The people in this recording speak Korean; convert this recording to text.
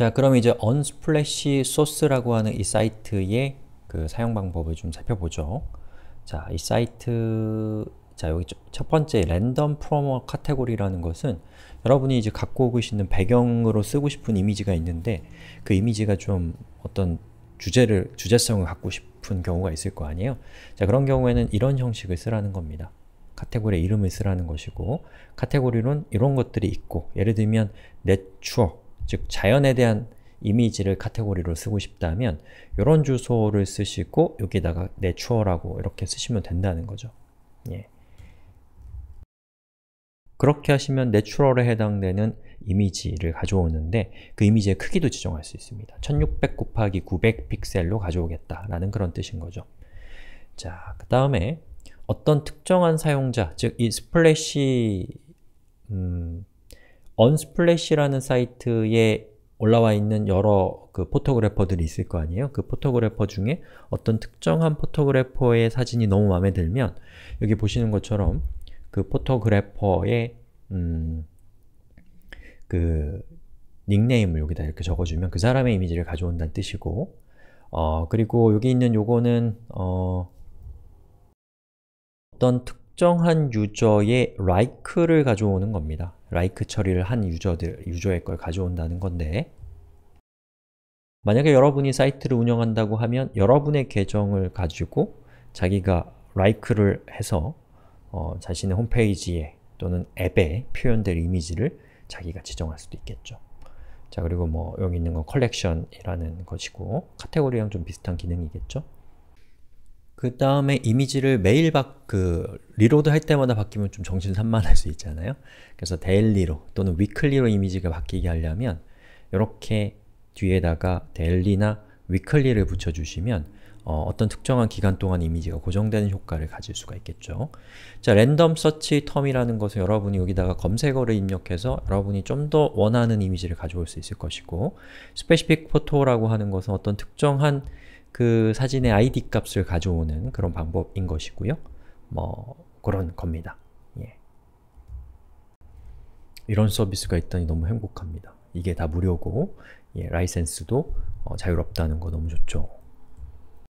자, 그럼 이제 언스플래 l 소스라고 하는 이 사이트의 그 사용 방법을 좀 살펴보죠. 자, 이 사이트 자, 여기 첫 번째 랜덤 프로머 카테고리라는 것은 여러분이 이제 갖고 오고 있는 배경으로 쓰고 싶은 이미지가 있는데 그 이미지가 좀 어떤 주제를 주제성을 갖고 싶은 경우가 있을 거 아니에요. 자, 그런 경우에는 이런 형식을 쓰라는 겁니다. 카테고리 이름을 쓰라는 것이고 카테고리론 이런 것들이 있고 예를 들면 내 추억 즉 자연에 대한 이미지를 카테고리로 쓰고 싶다면 이런 주소를 쓰시고 여기다가 n a t 내추어라고 이렇게 쓰시면 된다는 거죠. 예. 그렇게 하시면 n a t u r a l 에 해당되는 이미지를 가져오는데 그 이미지의 크기도 지정할 수 있습니다. 1600 곱하기 900 픽셀로 가져오겠다라는 그런 뜻인 거죠. 자, 그 다음에 어떤 특정한 사용자, 즉 이 스플래시 음, 언스플래시라는 사이트에 올라와 있는 여러 그 포토그래퍼들이 있을 거 아니에요? 그 포토그래퍼 중에 어떤 특정한 포토그래퍼의 사진이 너무 마음에 들면 여기 보시는 것처럼 그 포토그래퍼의 음, 그 닉네임을 여기다 이렇게 적어주면 그 사람의 이미지를 가져온다는 뜻이고 어, 그리고 여기 있는 요거는 어, 어떤 특 특정한 유저의 like를 가져오는 겁니다. like 처리를 한 유저들, 유저의 걸 가져온다는 건데 만약에 여러분이 사이트를 운영한다고 하면 여러분의 계정을 가지고 자기가 like를 해서 어, 자신의 홈페이지에 또는 앱에 표현될 이미지를 자기가 지정할 수도 있겠죠. 자 그리고 뭐 여기 있는 건 컬렉션이라는 것이고 카테고리랑 좀 비슷한 기능이겠죠. 그 다음에 이미지를 매일 바, 그 리로드 할 때마다 바뀌면 좀 정신 산만할 수 있잖아요. 그래서 데일리로 또는 위클리로 이미지가 바뀌게 하려면 이렇게 뒤에다가 데일리나 위클리를 붙여주시면 어, 떤 특정한 기간 동안 이미지가 고정되는 효과를 가질 수가 있겠죠. 자, 랜덤 서치 텀이라는 것은 여러분이 여기다가 검색어를 입력해서 여러분이 좀 더 원하는 이미지를 가져올 수 있을 것이고 스페시픽 포토라고 하는 것은 어떤 특정한 그 사진의 id 값을 가져오는 그런 방법인 것이고요. 뭐 그런 겁니다. 예. 이런 서비스가 있다니 너무 행복합니다. 이게 다 무료고 예, 라이센스도 어, 자유롭다는 거 너무 좋죠.